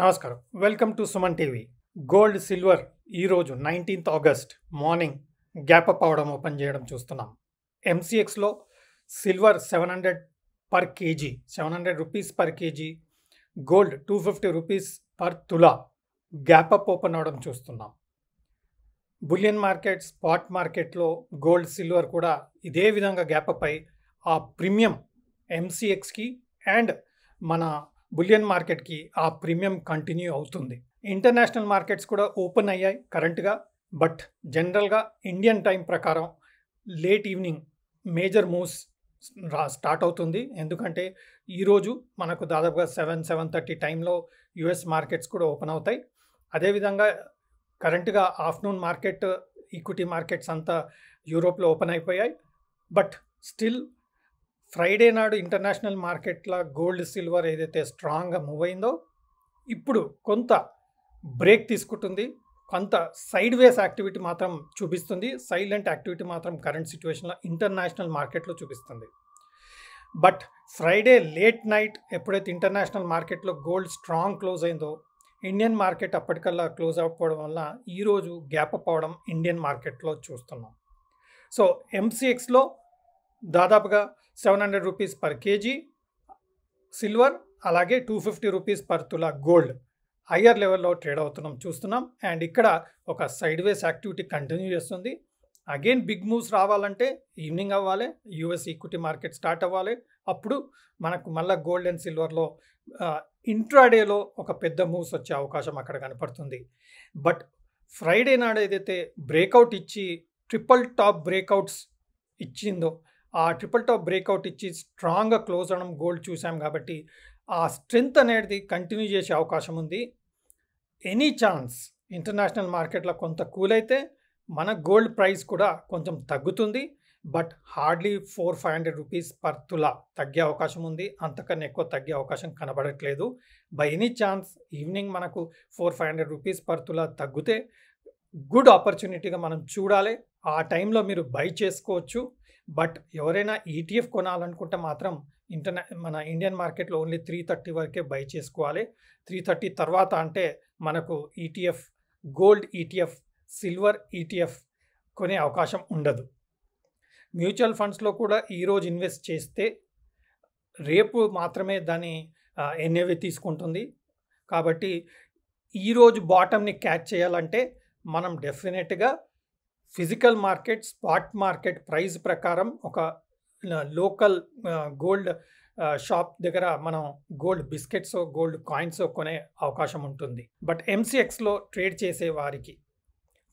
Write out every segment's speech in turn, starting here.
నమస్కారం welcome to Suman TV gold silver ఈరోజు nineteenth August morning gap up అవడం open చేయడం చూస్తున్నాం ఎంసీఎక్స్లో silver seven hundred per KG seven hundred rupees per KG gold two fifty rupees per tola gap up open అవడం చూస్తున్నాం bullion market spot మార్కెట్లో gold silver కూడా ఇదే విధంగా గ్యాప్ అప్ అయి ఆ ప్రీమియం ఎంసీఎక్స్కి అండ్ మన బులియన్ మార్కెట్కి ఆ ప్రీమియం కంటిన్యూ అవుతుంది ఇంటర్నేషనల్ మార్కెట్స్ కూడా ఓపెన్ అయ్యాయి కరెంట్గా బట్ జనరల్గా ఇండియన్ టైం ప్రకారం లేట్ ఈవినింగ్ మేజర్ మూవ్స్ రా స్టార్ట్ అవుతుంది ఎందుకంటే ఈరోజు మనకు దాదాపుగా సెవెన్ సెవెన్ థర్టీ టైంలో యుఎస్ మార్కెట్స్ కూడా ఓపెన్ అవుతాయి అదేవిధంగా కరెంట్గా ఆఫ్టర్నూన్ మార్కెట్ ఈక్విటీ మార్కెట్స్ అంతా యూరోప్లో ఓపెన్ అయిపోయాయి బట్ స్టిల్ ఫ్రైడే నాడు ఇంటర్నేషనల్ మార్కెట్లో గోల్డ్ సిల్వర్ ఏదైతే స్ట్రాంగ్గా మూవ్ అయిందో ఇప్పుడు కొంత బ్రేక్ తీసుకుంటుంది కొంత సైడ్ వేస్ యాక్టివిటీ మాత్రం చూపిస్తుంది సైలెంట్ యాక్టివిటీ మాత్రం కరెంట్ సిచ్యువేషన్లో ఇంటర్నేషనల్ మార్కెట్లో చూపిస్తుంది బట్ ఫ్రైడే లేట్ నైట్ ఎప్పుడైతే ఇంటర్నేషనల్ మార్కెట్లో గోల్డ్ స్ట్రాంగ్ క్లోజ్ అయిందో ఇండియన్ మార్కెట్ అప్పటికల్లా క్లోజ్ అవ్వకపోవడం వల్ల ఈరోజు గ్యాప్ అప్ అవ్వడం ఇండియన్ మార్కెట్లో చూస్తున్నాం సో ఎంసీఎక్స్లో దాదాపుగా seven hundred rupees per KG silver అలాగే two fifty rupees per tola gold higher లెవెల్లో ట్రేడ్ అవుతున్నాం చూస్తున్నాం అండ్ ఇక్కడ ఒక సైడ్ వేస్ యాక్టివిటీ కంటిన్యూ చేస్తుంది అగైన్ బిగ్ మూవ్స్ రావాలంటే ఈవినింగ్ అవ్వాలి యూఎస్ ఈక్విటీ మార్కెట్ స్టార్ట్ అవ్వాలి అప్పుడు మనకు మళ్ళీ గోల్డ్ అండ్ సిల్వర్లో ఇంట్రాడేలో ఒక పెద్ద మూవ్స్ వచ్చే అవకాశం అక్కడ కనపడుతుంది బట్ ఫ్రైడే నాడు ఏదైతే బ్రేకౌట్ ఇచ్చి ట్రిపుల్ టాప్ బ్రేకౌట్స్ ఇచ్చిందో ఆ ట్రిపుల్ టాప్ బ్రేక్అవుట్ ఇచ్చి స్ట్రాంగ్గా క్లోజ్ అవడం గోల్డ్ చూసాం కాబట్టి ఆ స్ట్రెంగ్త్ అనేది కంటిన్యూ చేసే అవకాశం ఉంది ఎనీ ఛాన్స్ ఇంటర్నేషనల్ మార్కెట్లో కొంత కూల్ అయితే మన గోల్డ్ ప్రైస్ కూడా కొంచెం తగ్గుతుంది but hardly four five hundred rupees per tola తగ్గే అవకాశం ఉంది అంతకన్నా ఎక్కువ తగ్గే అవకాశం కనబడట్లేదు బై ఎనీ ఛాన్స్ ఈవినింగ్ మనకు four five hundred rupees per tola తగ్గితే గుడ్ ఆపర్చునిటీగా మనం చూడాలి ఆ టైంలో మీరు బై చేసుకోవచ్చు బట్ ఎవరైనా ఈటీఎఫ్ e కొనాలనుకుంటే మాత్రం ఇంటర్నే మన ఇండియన్ మార్కెట్లో ఓన్లీ త్రీ థర్టీ వరకే బై చేసుకోవాలి త్రీ థర్టీ తర్వాత అంటే మనకు ETF e gold ETF e silver ETF కొనే అవకాశం ఉండదు మ్యూచువల్ ఫండ్స్లో కూడా ఈరోజు ఇన్వెస్ట్ చేస్తే రేపు మాత్రమే దాని ఎన్ఏవి తీసుకుంటుంది కాబట్టి ఈరోజు బాటమ్ని క్యాచ్ చేయాలంటే మనం డెఫినెట్గా physical market spot market price ప్రకారం ఒక లోకల్ గోల్డ్ షాప్ దగ్గర మనం గోల్డ్ బిస్కెట్స్ గోల్డ్ కాయిన్స్ కొనే అవకాశం ఉంటుంది బట్ ఎంసీఎక్స్లో ట్రేడ్ చేసే వారికి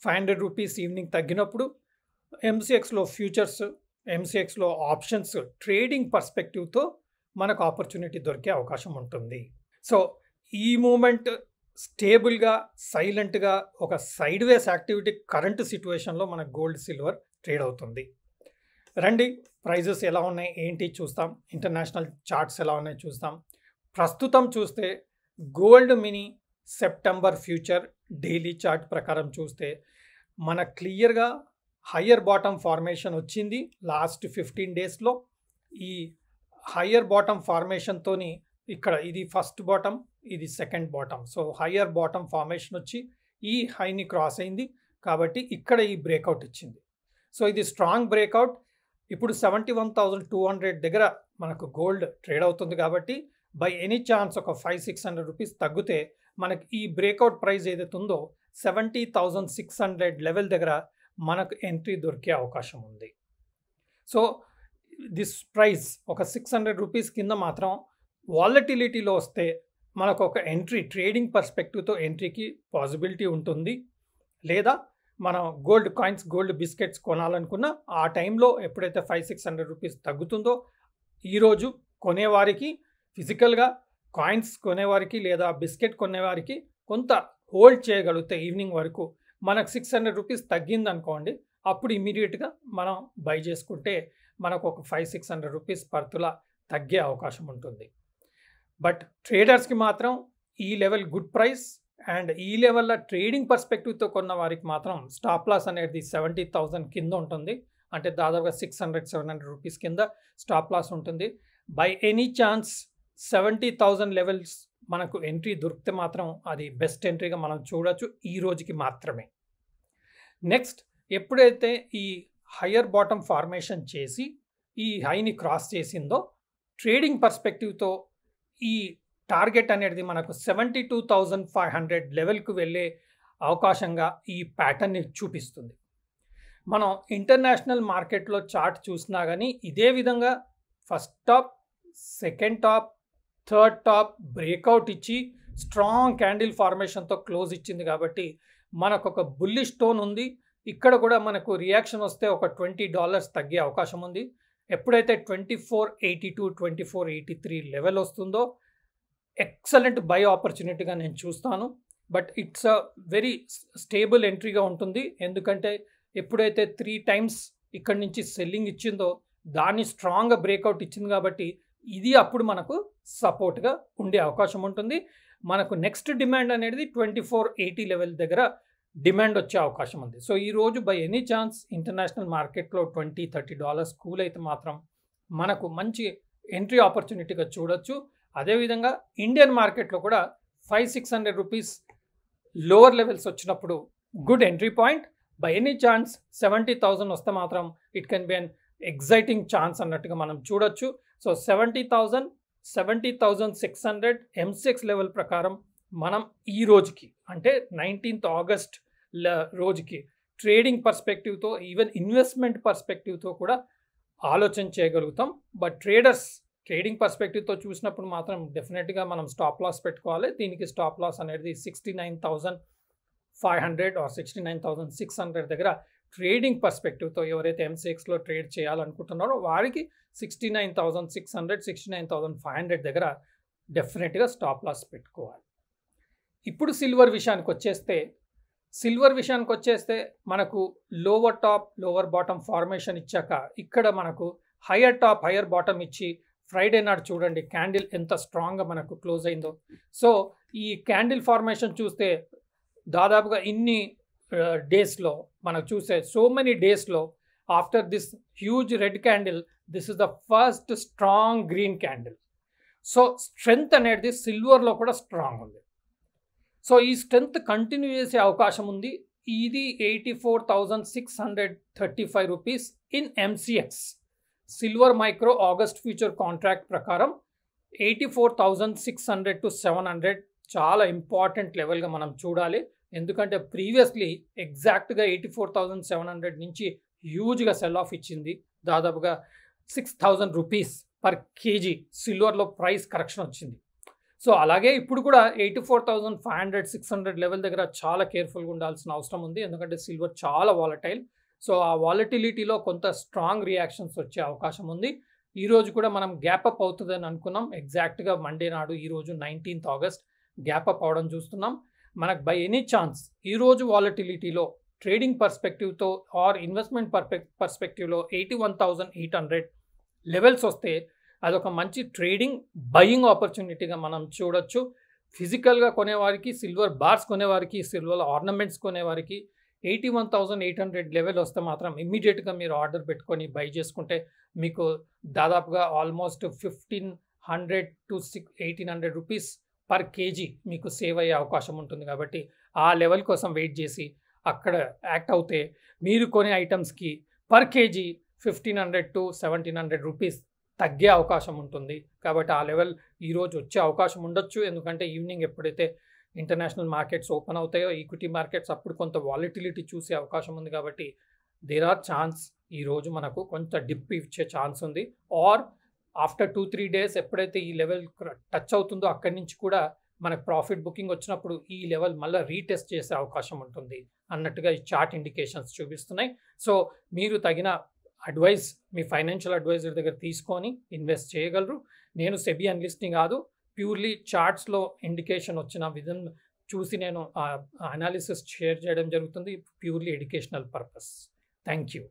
ఫైవ్ హండ్రెడ్ రూపీస్ ఈవినింగ్ తగ్గినప్పుడు ఎంసీఎక్స్లో ఫ్యూచర్స్ ఎంసీఎక్స్లో ఆప్షన్స్ ట్రేడింగ్ పర్స్పెక్టివ్తో మనకు ఆపర్చునిటీ దొరికే అవకాశం ఉంటుంది సో ఈ మూమెంట్ స్టేబుల్గా సైలెంట్గా ఒక సైడ్ వేస్ యాక్టివిటీ కరెంట్ సిట్యువేషన్లో మన గోల్డ్ సిల్వర్ ట్రేడ్ అవుతుంది రండి ప్రైజెస్ ఎలా ఉన్నాయి ఏంటి చూస్తాం ఇంటర్నేషనల్ చార్ట్స్ ఎలా ఉన్నాయి చూస్తాం ప్రస్తుతం చూస్తే gold mini September future daily chart ప్రకారం చూస్తే మన క్లియర్గా హయ్యర్ బాటమ్ ఫార్మేషన్ వచ్చింది లాస్ట్ ఫిఫ్టీన్ డేస్లో ఈ హయ్యర్ బాటమ్ ఫార్మేషన్తోని ఇక్కడ ఇది ఫస్ట్ బాటమ్ ఇది second bottom so higher bottom formation వచ్చి ఈ హైని క్రాస్ అయింది కాబట్టి ఇక్కడ ఈ బ్రేక్అవుట్ ఇచ్చింది సో ఇది స్ట్రాంగ్ బ్రేక్అవుట్ ఇప్పుడు seventy one thousand two hundred దగ్గర మనకు గోల్డ్ ట్రేడ్ అవుతుంది కాబట్టి బై ఎనీ ఛాన్స్ ఒక ఫైవ్ సిక్స్ హండ్రెడ్ రూపీస్ తగ్గితే మనకి ఈ బ్రేక్అవుట్ ప్రైస్ ఏదైతే ఉందో seventy thousand six hundred level దగ్గర మనకు ఎంట్రీ దొరికే అవకాశం ఉంది సో దిస్ ప్రైస్ ఒక సిక్స్ హండ్రెడ్ రూపీస్ కింద మాత్రం వాలటిలిటీలో వస్తే మనకు ఒక ఎంట్రీ ట్రేడింగ్ పర్స్పెక్టివ్తో ఎంట్రీకి పాసిబిలిటీ ఉంటుంది లేదా మనం గోల్డ్ కాయిన్స్ గోల్డ్ బిస్కెట్స్ కొనాలనుకున్న ఆ టైంలో ఎప్పుడైతే ఫైవ్ సిక్స్ హండ్రెడ్ రూపీస్ తగ్గుతుందో ఈరోజు కొనేవారికి ఫిజికల్గా కాయిన్స్ కొనేవారికి లేదా బిస్కెట్ కొనేవారికి కొంత హోల్డ్ చేయగలిగితే ఈవినింగ్ వరకు మనకు సిక్స్ హండ్రెడ్ రూపీస్ తగ్గిందనుకోండి అప్పుడు ఇమీడియట్గా మనం బై చేసుకుంటే మనకు ఒక ఫైవ్ సిక్స్ హండ్రెడ్ రూపీస్ పర్తుల తగ్గే అవకాశం ఉంటుంది బట్ ట్రేడర్స్కి మాత్రం ఈ లెవెల్ గుడ్ ప్రైస్ అండ్ ఈ లెవెల్లో ట్రేడింగ్ పర్స్పెక్టివ్తో కొన్న వారికి మాత్రం స్టాప్ లాస్ అనేది సెవెంటీ థౌజండ్ కింద ఉంటుంది అంటే దాదాపుగా six hundred seven hundred rupees కింద స్టాప్ లాస్ ఉంటుంది by any chance seventy thousand levels మనకు ఎంట్రీ దొరికితే మాత్రం అది బెస్ట్ ఎంట్రీగా మనం చూడొచ్చు ఈ రోజుకి మాత్రమే నెక్స్ట్ ఎప్పుడైతే ఈ హయ్యర్ బాటమ్ ఫార్మేషన్ చేసి ఈ హైని క్రాస్ చేసిందో ట్రేడింగ్ పర్స్పెక్టివ్తో ఈ టార్గెట్ అనేది మనకు seventy two thousand five hundred లెవెల్కు వెళ్ళే అవకాశంగా ఈ ప్యాటర్న్ని చూపిస్తుంది మనం ఇంటర్నేషనల్ మార్కెట్లో చార్ట్ చూసినా కానీ ఇదే విధంగా first top second top third top breakout ఇచ్చి స్ట్రాంగ్ క్యాండిల్ ఫార్మేషన్తో క్లోజ్ ఇచ్చింది కాబట్టి మనకు ఒక బుల్లి స్టోన్ ఉంది ఇక్కడ కూడా మనకు రియాక్షన్ వస్తే ఒక ట్వంటీ డాలర్స్ తగ్గే అవకాశం ఉంది ఎప్పుడైతే twenty four eighty two twenty four eighty three level వస్తుందో ఎక్సలెంట్ బై ఆపర్చునిటీగా నేను చూస్తాను but it's a very stable ఎంట్రీగా ఉంటుంది ఎందుకంటే ఎప్పుడైతే త్రీ టైమ్స్ ఇక్కడ నుంచి సెల్లింగ్ ఇచ్చిందో దాన్ని స్ట్రాంగ్గా బ్రేక్అవుట్ ఇచ్చింది కాబట్టి ఇది అప్పుడు మనకు సపోర్ట్గా ఉండే అవకాశం ఉంటుంది మనకు నెక్స్ట్ డిమాండ్ అనేది ట్వంటీ ఫోర్ ఎయిటీ లెవెల్ దగ్గర డిమాండ్ వచ్చే అవకాశం ఉంది సో ఈరోజు బై ఎనీ ఛాన్స్ ఇంటర్నేషనల్ మార్కెట్లో ట్వంటీ థర్టీ డాలర్స్ కూల్ అయితే మాత్రం మనకు మంచి ఎంట్రీ ఆపర్చునిటీగా చూడొచ్చు అదేవిధంగా ఇండియన్ మార్కెట్లో కూడా five six hundred rupees lower levels వచ్చినప్పుడు good entry point by any chance seventy thousand వస్తే మాత్రం it can be an exciting chance అన్నట్టుగా మనం చూడొచ్చు so seventy thousand seventy thousand six hundred MCX level ప్రకారం మనం ఈ రోజుకి అంటే నైన్టీన్త్ ఆగస్ట్ రోజుకి ట్రేడింగ్ పర్స్పెక్టివ్తో ఈవెన్ ఇన్వెస్ట్మెంట్ పర్స్పెక్టివ్తో కూడా ఆలోచన చేయగలుగుతాం బట్ ట్రేడర్స్ ట్రేడింగ్ పర్స్పెక్టివ్తో చూసినప్పుడు మాత్రం డెఫినెట్గా మనం స్టాప్ లాస్ పెట్టుకోవాలి దీనికి స్టాప్ లాస్ అనేది sixty nine thousand five hundred or sixty nine thousand six hundred దగ్గర ట్రేడింగ్ పర్స్పెక్టివ్తో ఎవరైతే ఎంసీఎక్స్లో ట్రేడ్ చేయాలనుకుంటున్నారో వారికి sixty nine thousand six hundred sixty nine thousand five hundred దగ్గర డెఫినెట్గా స్టాప్ లాస్ పెట్టుకోవాలి ఇప్పుడు సిల్వర్ విషయానికి వచ్చేస్తే సిల్వర్ విషయానికి వచ్చేస్తే మనకు lower top lower bottom formation ఇచ్చాక ఇక్కడ మనకు హయ్యర్ టాప్ హయ్యర్ బాటమ్ ఇచ్చి ఫ్రైడే నాడు చూడండి క్యాండిల్ ఎంత స్ట్రాంగ్గా మనకు క్లోజ్ అయిందో సో ఈ క్యాండిల్ ఫార్మేషన్ చూస్తే దాదాపుగా ఇన్ని డేస్లో మనం చూసే సో మెనీ డేస్లో after this huge red candle this is the first strong green candle so strength అనేది సిల్వర్లో కూడా స్ట్రాంగ్ ఉంది సో ఈ స్ట్రెంత్ కంటిన్యూ చేసే అవకాశం ఉంది ఇది eighty four thousand six hundred thirty five rupees in MCX silver micro August future contract ప్రకారం eighty four thousand six hundred to seven hundred చాలా ఇంపార్టెంట్ లెవెల్గా మనం చూడాలి ఎందుకంటే ప్రీవియస్లీ ఎగ్జాక్ట్గా eighty four thousand seven hundred నుంచి హ్యూజ్గా సెల్ ఆఫ్ ఇచ్చింది దాదాపుగా six thousand rupees per KG సిల్వర్లో ప్రైస్ కరెక్షన్ వచ్చింది సో అలాగే ఇప్పుడు కూడా eighty four thousand five hundred six hundred level దగ్గర చాలా కేర్ఫుల్గా ఉండాల్సిన అవసరం ఉంది ఎందుకంటే సిల్వర్ చాలా వాలటైల్ సో ఆ వాలటిలిటీలో కొంత స్ట్రాంగ్ రియాక్షన్స్ వచ్చే అవకాశం ఉంది ఈ రోజు కూడా మనం గ్యాప్ అప్ అవుతుందని అనుకున్నాం ఎగ్జాక్ట్గా మండే నాడు ఈరోజు నైన్టీన్త్ ఆగస్ట్ గ్యాప్ అప్ అవడం చూస్తున్నాం మనకు బై ఎనీ ఛాన్స్ ఈరోజు వాలటిలిటీలో ట్రేడింగ్ పర్స్పెక్టివ్తో ఆర్ ఇన్వెస్ట్మెంట్ పర్పెక్ పర్స్పెక్టివ్లో eighty one thousand eight hundred levels వస్తే అదొక మంచి ట్రేడింగ్ బయింగ్ ఆపర్చునిటీగా మనం చూడొచ్చు ఫిజికల్గా కొనేవారికి సిల్వర్ బార్స్ కొనేవారికి సిల్వర్ ఆర్నమెంట్స్ కొనేవారికి eighty one thousand eight hundred level వస్తే మాత్రం ఇమ్మీడియట్గా మీరు ఆర్డర్ పెట్టుకొని బై చేసుకుంటే మీకు దాదాపుగా almost fifteen hundred to six eighteen hundred rupees per KG మీకు సేవ్ అయ్యే అవకాశం ఉంటుంది కాబట్టి ఆ లెవెల్ కోసం వెయిట్ చేసి అక్కడ యాక్ట్ అవుతే మీరు కొనే ఐటమ్స్కి per KG fifteen hundred to seventeen hundred rupees తగ్గే అవకాశం ఉంటుంది కాబట్టి ఆ లెవెల్ ఈరోజు వచ్చే అవకాశం ఉండొచ్చు ఎందుకంటే ఈవినింగ్ ఎప్పుడైతే ఇంటర్నేషనల్ మార్కెట్స్ ఓపెన్ అవుతాయో ఈక్విటీ మార్కెట్స్ అప్పుడు కొంత వాలిటిలిటీ చూసే అవకాశం ఉంది కాబట్టి దేర్ ఆర్ ఛాన్స్ ఈరోజు మనకు కొంత డిప్ ఇచ్చే ఛాన్స్ ఉంది or after two three days ఎప్పుడైతే ఈ లెవెల్ టచ్ అవుతుందో అక్కడి నుంచి కూడా మనకు ప్రాఫిట్ బుకింగ్ వచ్చినప్పుడు ఈ లెవెల్ మళ్ళీ రీటెస్ట్ చేసే అవకాశం ఉంటుంది అన్నట్టుగా ఈ చార్ట్ ఇండికేషన్స్ చూపిస్తున్నాయి సో మీరు తగిన అడ్వైస్ మీ ఫైనాన్షియల్ అడ్వైజర్ దగ్గర తీసుకొని ఇన్వెస్ట్ చేయగలరు నేను సెబీ అనలిస్ట్ని కాదు ప్యూర్లీ చార్ట్స్లో ఇండికేషన్ వచ్చిన విధం చూసి నేను అనాలిసిస్ షేర్ చేయడం జరుగుతుంది purely educational purpose thank you